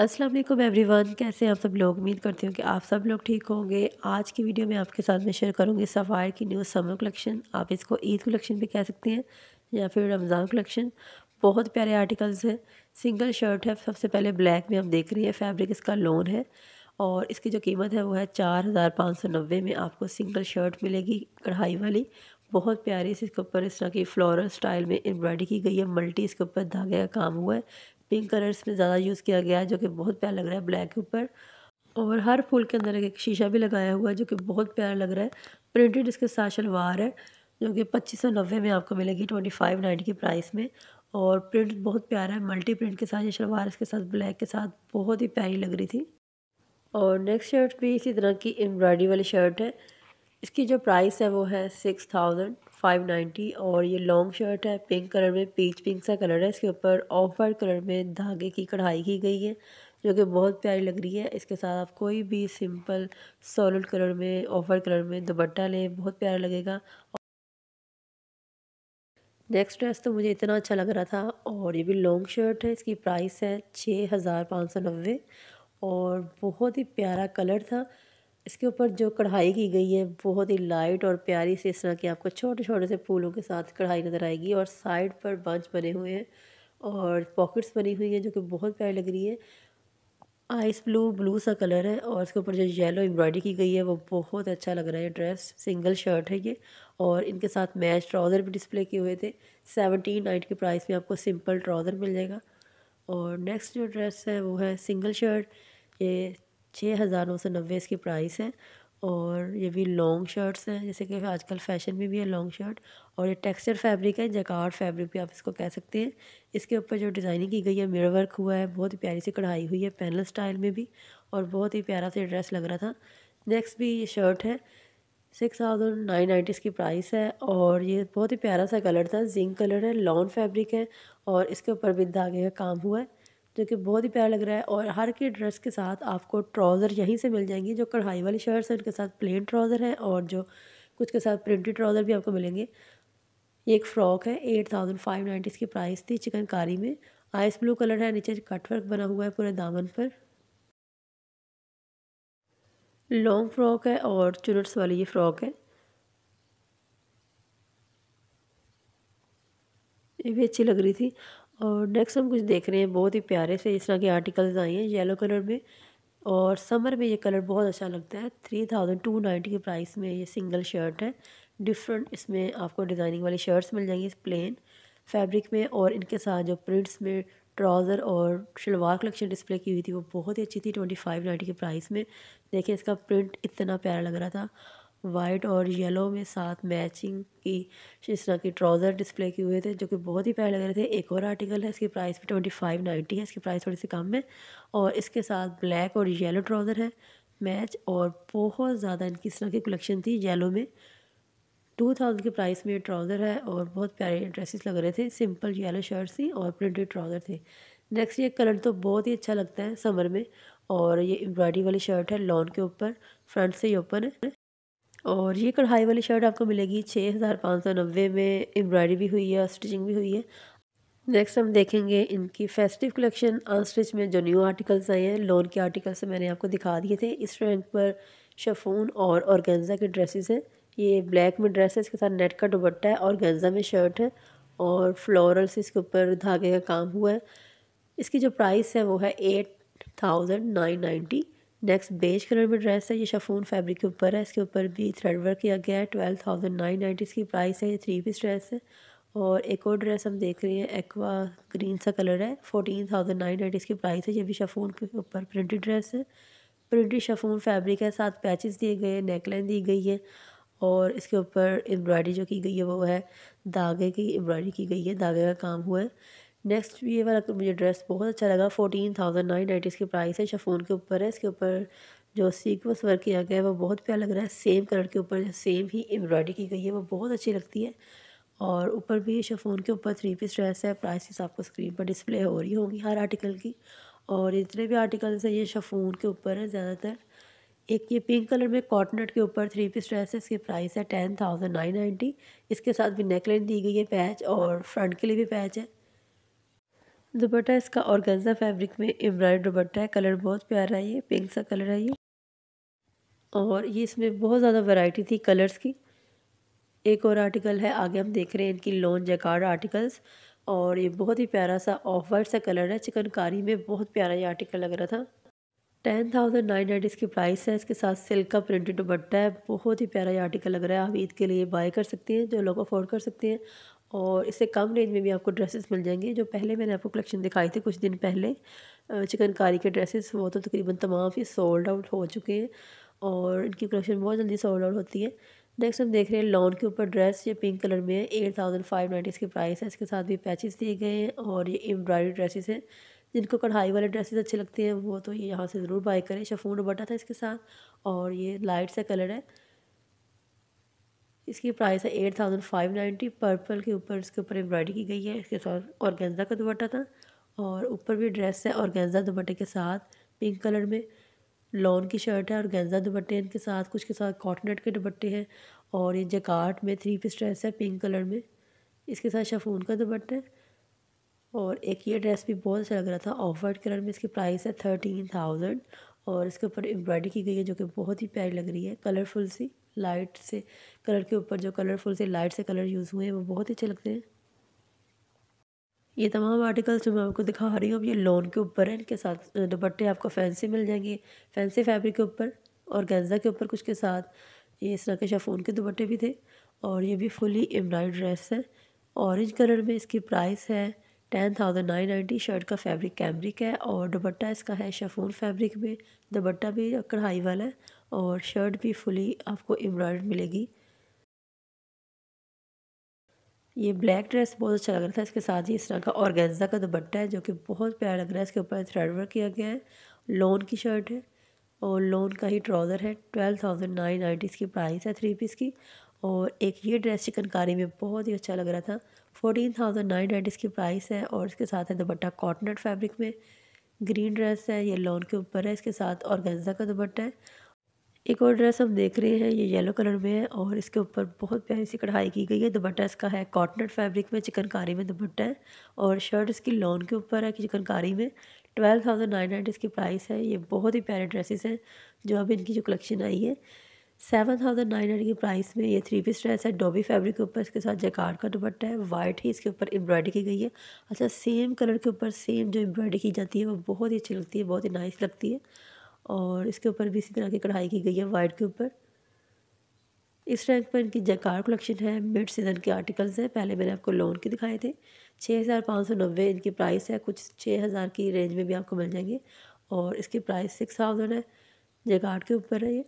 अस्सलाम वालेकुम एवरीवन कैसे आप सब लोग उम्मीद करती हूँ कि आप सब लोग ठीक होंगे आज की वीडियो में आपके साथ मैं शेयर करूँगी सफ़ायर की न्यू समर कलेक्शन आप इसको ईद कलेक्शन भी कह सकते हैं या फिर रमज़ान कलेक्शन बहुत प्यारे आर्टिकल्स हैं सिंगल शर्ट है सबसे पहले ब्लैक में आप देख रही हैं फैब्रिक इसका लोन है और इसकी जो कीमत है वो है चार हज़ार पाँच सौ नब्बे में आपको सिंगल शर्ट मिलेगी कढ़ाई वाली बहुत प्यारी इसके ऊपर इस तरह की फ्लोरल स्टाइल में एम्ब्रॉयडरी की गई है मल्टी इसके ऊपर धागे का काम हुआ है पिंक कलर इसमें ज़्यादा यूज़ किया गया है जो कि बहुत प्यारा लग रहा है ब्लैक के ऊपर और हर फूल के अंदर एक शीशा भी लगाया हुआ है जो कि बहुत प्यारा लग रहा है प्रिंटेड इसके साथ शलवार है जो कि पच्चीस सौ नब्बे में आपको मिलेगी ट्वेंटी फाइव नाइन्टी की प्राइस में और प्रिंट बहुत प्यारा है मल्टी प्रिंट के साथ ये शलवार इसके साथ ब्लैक के साथ बहुत ही प्यारी लग रही थी और नेक्स्ट शर्ट भी इसी तरह की एम्ब्रॉयडरी वाली शर्ट है इसकी जो प्राइस है वो है सिक्स थाउजेंड फाइव नाइन्टी और ये लॉन्ग शर्ट है पिंक कलर में पीच पिंक सा कलर है इसके ऊपर ऑफ वाइट कलर में धागे की कढ़ाई की गई है जो कि बहुत प्यारी लग रही है इसके साथ आप कोई भी सिंपल सॉलिड कलर में ऑफ वाइट कलर में दुपट्टा लें बहुत प्यारा लगेगा नेक्स्ट ड्रेस तो मुझे इतना अच्छा लग रहा था और ये भी लॉन्ग शर्ट है इसकी प्राइस है छः हज़ार पाँच सौ नब्बे और बहुत ही प्यारा कलर था इसके ऊपर जो कढ़ाई की गई है बहुत ही लाइट और प्यारी सी इस तरह की आपको छोटे छोटे से फूलों के साथ कढ़ाई नज़र आएगी और साइड पर बंच बने हुए हैं और पॉकेट्स बनी हुई हैं जो कि बहुत प्यारी लग रही है आइस ब्लू ब्लू सा कलर है और इसके ऊपर जो येलो एम्ब्रॉयडरी की गई है वो बहुत अच्छा लग रहा है ड्रेस सिंगल शर्ट है ये और इनके साथ मैच ट्राउज़र भी डिस्प्ले किए हुए थे सेवनटीन नाइट के प्राइस में आपको सिंपल ट्राउज़र मिल जाएगा और नेक्स्ट जो ड्रेस है वो है सिंगल शर्ट ये छः हज़ार नौ सौ नब्बे इसकी प्राइस है और ये भी लॉन्ग शर्ट्स हैं जैसे कि आजकल फैशन में भी है लॉन्ग शर्ट और ये टेक्सचर फैब्रिक है जकार्ड फैब्रिक भी आप इसको कह सकते हैं इसके ऊपर जो डिज़ाइनिंग की गई है मिरर वर्क हुआ है बहुत ही प्यारी सी कढ़ाई हुई है पैनल स्टाइल में भी और बहुत ही प्यारा सा ड्रेस लग रहा था नेक्स्ट भी ये शर्ट है सिक्स थाउजेंड नाइन नाइन्टी इसकी प्राइस है और ये बहुत ही प्यारा सा कलर था जिंक कलर है लॉन्ग फैब्रिक है और इसके ऊपर भी धागे का काम हुआ है जो कि बहुत ही प्यारा लग रहा है और हर के ड्रेस के साथ आपको ट्राउज़र यहीं से मिल जाएंगी जो कढ़ाई वाली शर्ट्स हैं उनके साथ प्लेन ट्राउज़र हैं और जो कुछ के साथ प्रिंटेड ट्राउज़र भी आपको मिलेंगे ये एक फ़्रॉक है एट थाउजेंड फाइव नाइन्टी इसकी प्राइस थी चिकनकारी में आइस ब्लू कलर है नीचे कट वर्क बना हुआ है पूरे दामन पर लॉन्ग फ्रॉक है और चुनट्स वाली ये फ़्रॉक है ये भी अच्छी लग रही थी और नेक्स्ट हम कुछ देख रहे हैं बहुत ही प्यारे से इस तरह के आर्टिकल्स आए हैं येलो कलर में और समर में ये कलर बहुत अच्छा लगता है थ्री थाउजेंड टू नाइन्टी के प्राइस में ये सिंगल शर्ट है डिफरेंट इसमें आपको डिज़ाइनिंग वाली शर्ट्स मिल जाएंगी प्लेन फैब्रिक में और इनके साथ जो प्रिंट्स में ट्राउज़र और शलवार कलेक्शन डिस्प्ले की हुई थी वो बहुत ही अच्छी थी ट्वेंटी फाइव नाइन्टी के प्राइस में देखें इसका प्रिंट इतना प्यारा लग रहा था वाइट और येलो में साथ मैचिंग की इस तरह की ट्राउज़र डिस्प्ले किए हुए थे जो कि बहुत ही प्यारे लग रहे थे एक और आर्टिकल है इसकी प्राइस भी ट्वेंटी फाइव नाइन्टी है इसकी प्राइस थोड़ी सी कम है और इसके साथ ब्लैक और येलो ट्राउज़र है मैच और बहुत ज़्यादा इनकी इस तरह की कलेक्शन थी येलो में टू थाउजेंड की प्राइस में ये ट्राउज़र है और बहुत प्यारे ड्रेसेस लग रहे थे सिंपल येलो शर्ट थी और प्रिंटेड ट्राउज़र थे नेक्स्ट ये कलर तो बहुत ही अच्छा लगता है समर में और ये एम्ब्रॉयडरी वाली शर्ट है लॉन के ऊपर फ्रंट से ही ओपन है और ये कढ़ाई वाली शर्ट आपको मिलेगी छः हज़ार पाँच सौ नब्बे में एम्ब्रॉयडरी भी हुई है और स्टिचिंग भी हुई है नेक्स्ट हम देखेंगे इनकी फेस्टिव कलेक्शन अनस्टिच में जो न्यू आर्टिकल्स आए हैं लोन के आर्टिकल्स तो मैंने आपको दिखा दिए थे इस रैंक पर शफून और ऑर्गेन्जा के ड्रेसेस हैं ये ब्लैक में ड्रेस है इसके साथ नेट का दुपट्टा है और गेंजा में शर्ट है और फ्लोरल्स इसके ऊपर धागे का काम हुआ है इसकी जो प्राइस है वो है eight thousand nine ninety next beige colour में ड्रेस है ये शफून फैब्रिक के ऊपर है इसके ऊपर भी थ्रेड वर्क किया गया है ट्वेल्व थाउजेंड नाइन नाइन्टी इसकी प्राइस है ये थ्री पीस ड्रेस है और एक और ड्रेस हम देख रहे हैं एक्वा ग्रीन सा कलर है फोर्टीन थाउजेंड नाइन नाइन्टी इसकी प्राइस है ये भी शफून के ऊपर प्रिंटेड ड्रेस है प्रिंटेड शफून फैब्रिक है साथ पैचेस दिए गए हैं नेकलाइन दी गई है और इसके ऊपर एम्ब्रॉयडरी जो की गई है वो है धागे की एम्ब्रॉयडरी की गई है धागे का काम हुआ है नेक्स्ट ये वाला तो मुझे ड्रेस बहुत अच्छा लगा फोर्टीन थाउजेंड नाइन नाइन्टी इसकी प्राइस है शफून के ऊपर है इसके ऊपर जो सीक्वेंस वर्क किया गया है वो बहुत प्यारा लग रहा है सेम कलर के ऊपर सेम ही एम्ब्रॉयडरी की गई है वो बहुत अच्छी लगती है और ऊपर भी शफून के ऊपर थ्री पीस ड्रेस है प्राइस आपको स्क्रीन पर डिस्प्ले हो रही होंगी हर आर्टिकल की और इतने भी आर्टिकल्स हैं ये शफून के ऊपर है ज़्यादातर एक ये पिंक कलर में कॉटनट के ऊपर थ्री पीस ड्रेस है इसकी प्राइस है टेन थाउजेंड नाइन नाइन्टी इसके साथ भी नेकलाइन दी गई है पैच और फ्रंट के लिए भी पैच है दुपट्टा इसका ऑर्गेन्जा फैब्रिक में एम्ब्रॉयड दुपट्टा है कलर बहुत प्यारा है ये पिंक सा कलर है ये और ये इसमें बहुत ज़्यादा वैरायटी थी कलर्स की एक और आर्टिकल है आगे हम देख रहे हैं इनकी लोन जैकार्ड आर्टिकल्स और ये बहुत ही प्यारा सा ऑफ वाइट सा कलर है चिकनकारी में बहुत प्यारा ये आर्टिकल लग रहा था टेन थाउजेंड नाइन हंड्रेड इसकी प्राइस है इसके साथ सिल्क का प्रिंटेड दुपट्टा है बहुत ही प्यारा ये आर्टिकल लग रहा है आप ईद के लिए बाय कर सकते हैं जो लोग अफोर्ड कर सकते हैं और इससे कम रेंज में भी आपको ड्रेसेस मिल जाएंगे जो पहले मैंने आपको कलेक्शन दिखाई थी कुछ दिन पहले चिकनकारी के ड्रेसेस वो तो तकरीबन तमाम ही सोल्ड आउट हो चुके हैं और इनकी कलेक्शन बहुत जल्दी सोल्ड आउट होती है नेक्स्ट हम देख रहे हैं लॉन के ऊपर ड्रेस ये पिंक कलर में है एट थाउजेंड फाइव नाइन्टी इसके प्राइस है इसके साथ भी पैचेस दिए गए हैं और ये एम्ब्रॉयडरी ड्रेसेस हैं जिनको कढ़ाई वाले ड्रेसेस अच्छे लगते हैं वो तो ये यहाँ से ज़रूर बाई करें शफून बटा था इसके साथ और ये लाइट सा कलर है इसकी प्राइस है eight thousand five ninety purple के ऊपर इसके ऊपर एम्ब्रॉयडरी की गई है इसके साथ ऑर्गेंजा का दुपट्टा था और ऊपर भी ड्रेस है गेंजा दुपट्टे के साथ पिंक कलर में लॉन की शर्ट है और गेंजा दुपट्टे इनके साथ कुछ के साथ कॉटनट के दुपट्टे हैं और ये जकार्ट में थ्री पीस ड्रेस है पिंक कलर में इसके साथ शफून का दुपट्टा है और एक ये ड्रेस भी बहुत अच्छा लग रहा था ऑफ वाइट कलर में इसकी प्राइस है थर्टीन थाउजेंड और इसके ऊपर एम्ब्रॉयडरी की गई है जो कि बहुत ही प्यारी लग रही है कलरफुल सी लाइट से कलर के ऊपर जो कलरफुल से लाइट से कलर यूज़ हुए हैं वो बहुत ही अच्छे लगते हैं ये तमाम आर्टिकल्स जो मैं आपको दिखा रही हूँ अब ये लोन के ऊपर है इनके साथ दुपट्टे आपको फैंसी मिल जाएंगे फैंसी फैब्रिक के ऊपर और गेंजा के ऊपर कुछ के साथ ये इस तरह के शेफोन के दुपट्टे भी थे और ये भी फुली एम्ब्रॉयड ड्रेस है ऑरेंज कलर में इसकी प्राइस है ten thousand nine ninety shirt का फैब्रिक कैमरिक है और दुपट्टा इसका है शफोन फैब्रिक में दुपट्टा भी कढ़ाई वाला है और शर्ट भी फुली आपको एम्ब्रॉयड मिलेगी ये ब्लैक ड्रेस बहुत अच्छा लग रहा था इसके साथ ही इस तरह का ऑर्गेन्जा का दुपट्टा है जो कि बहुत प्यारा लग रहा है इसके ऊपर थ्रेड वर्क किया गया है लोन की शर्ट है और लोन का ही ट्राउज़र है ट्वेल्व थाउजेंड नाइन नाइन्टी इसकी प्राइस है थ्री पीस की और एक ये ड्रेस चिकनकारी में बहुत ही अच्छा लग रहा था फोर्टीन थाउजेंड नाइन नाइन्टी इसकी प्राइस है और इसके साथ है दुपट्टा कॉटनट फैब्रिक में ग्रीन ड्रेस है ये लोन के ऊपर है इसके साथ गेंजा का दुपट्टा है एक और ड्रेस हम देख रहे हैं ये येलो कलर में है और इसके ऊपर बहुत प्यारी सी कढ़ाई की गई है दुपट्टा इसका है कॉटनट फैब्रिक में चिकनकारी में दुपट्टा है और शर्ट इसकी लॉन के ऊपर है कि चिकनकारी में ट्वेल्व थाउजेंड नाइन हंड्रेड इसकी प्राइस है ये बहुत ही प्यारे ड्रेसेस हैं जो अब इनकी जो कलेक्शन आई है सेवन थाउजेंड नाइन हंड्रेड की प्राइस में ये थ्री पीस ड्रेस है डोबी फैब्रिक के ऊपर इसके साथ जैकार्ड का दुपट्टा है वाइट ही इसके ऊपर एम्ब्रॉयडरी की गई है अच्छा सेम कलर के ऊपर सेम जो एम्ब्रॉयडरी की जाती है वो बहुत ही अच्छी लगती है बहुत ही नाइस लगती है और इसके ऊपर भी इसी तरह की कढ़ाई की गई है वाइट के ऊपर इस रैंक पर इनकी जयकार कलेक्शन है मिड सीज़न के आर्टिकल्स हैं पहले मैंने आपको लोन के दिखाए थे छः हज़ार पाँच सौ नब्बे इनकी प्राइस है कुछ छः हज़ार की रेंज में भी आपको मिल जाएंगे और इसकी प्राइस सिक्स थाउजेंड है जयकार के ऊपर है ये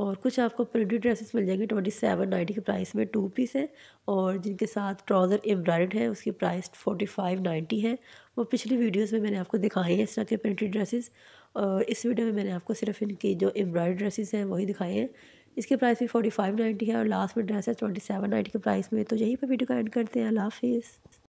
और कुछ आपको प्रिंटेड ड्रेसेस मिल जाएंगे ट्वेंटी सेवन नाइन्टी के प्राइस में टू पीस है और जिनके साथ ट्राउज़र एम्ब्रॉयड है उसकी प्राइस फोर्टी फाइव नाइन्टी है वो पिछली वीडियोस में मैंने आपको दिखाए हैं इस तरह के प्रिंटेड ड्रेसेस और इस वीडियो में मैंने आपको सिर्फ इनकी जो एम्ब्रॉयड ड्रेसेस हैं वही दिखाए हैं इसके प्राइस भी फोर्टी फाइव नाइन्टी है और लास्ट में ड्रेस है ट्वेंटी सेवन नाइन्टी के प्राइस में तो यहीं पर वीडियो का एंड करते हैं अल्लाह हाफिज़